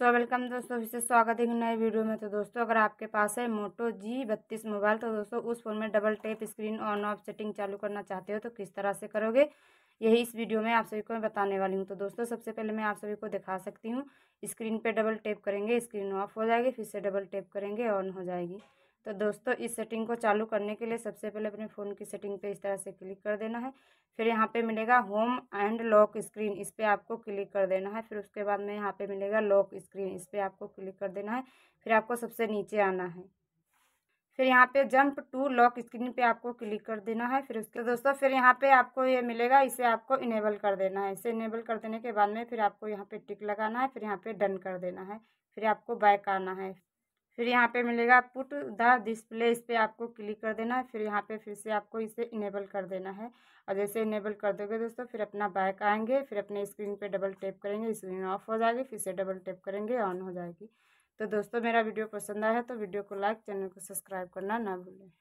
so welcome दोस्तों फिर से स्वागत है नए वीडियो में तो दोस्तों अगर आपके पास है मोटो जी बत्तीस मोबाइल तो दोस्तों उस फोन में double tap screen on off setting चालू करना चाहते हो तो किस तरह से करोगे यही इस वीडियो में आप सभी को मैं बताने वाली हूँ तो दोस्तों सबसे पहले मैं आप सभी को दिखा सकती हूँ स्क्रीन पर डबल टेप करेंगे स्क्रीन ऑफ हो जाएगी फिर से डबल टेप करेंगे ऑन हो जाएगी तो दोस्तों इस सेटिंग को चालू करने के लिए सबसे पहले अपने फ़ोन की सेटिंग पे इस तरह से क्लिक कर देना है फिर यहाँ पे मिलेगा होम एंड लॉक स्क्रीन इस पर आपको क्लिक कर देना है फिर उसके बाद में यहाँ पे मिलेगा लॉक स्क्रीन इस पर आपको क्लिक कर देना है फिर आपको सबसे नीचे आना है फिर यहाँ पे जंप टू लॉक स्क्रीन पे आपको क्लिक कर देना है फिर उसके दोस्तों फिर यहाँ पे आपको ये मिलेगा इसे आपको इनेबल कर देना है इसे इनेबल कर देने के बाद में फिर आपको यहाँ पे टिक लगाना है फिर यहाँ पे डन कर देना है फिर आपको बैक आना है फिर यहाँ पे मिलेगा पुट द डिस्प्ले इस पर आपको क्लिक कर देना है फिर यहाँ पे फिर से आपको इसे इनेबल कर देना है और जैसे इनेबल कर दोगे दोस्तों फिर अपना बैक आएंगे फिर अपने स्क्रीन पे डबल टैप करेंगे स्क्रीन ऑफ हो जाएगी फिर से डबल टैप करेंगे ऑन हो जाएगी तो दोस्तों मेरा वीडियो पसंद आया तो वीडियो को लाइक चैनल को सब्सक्राइब करना ना भूलें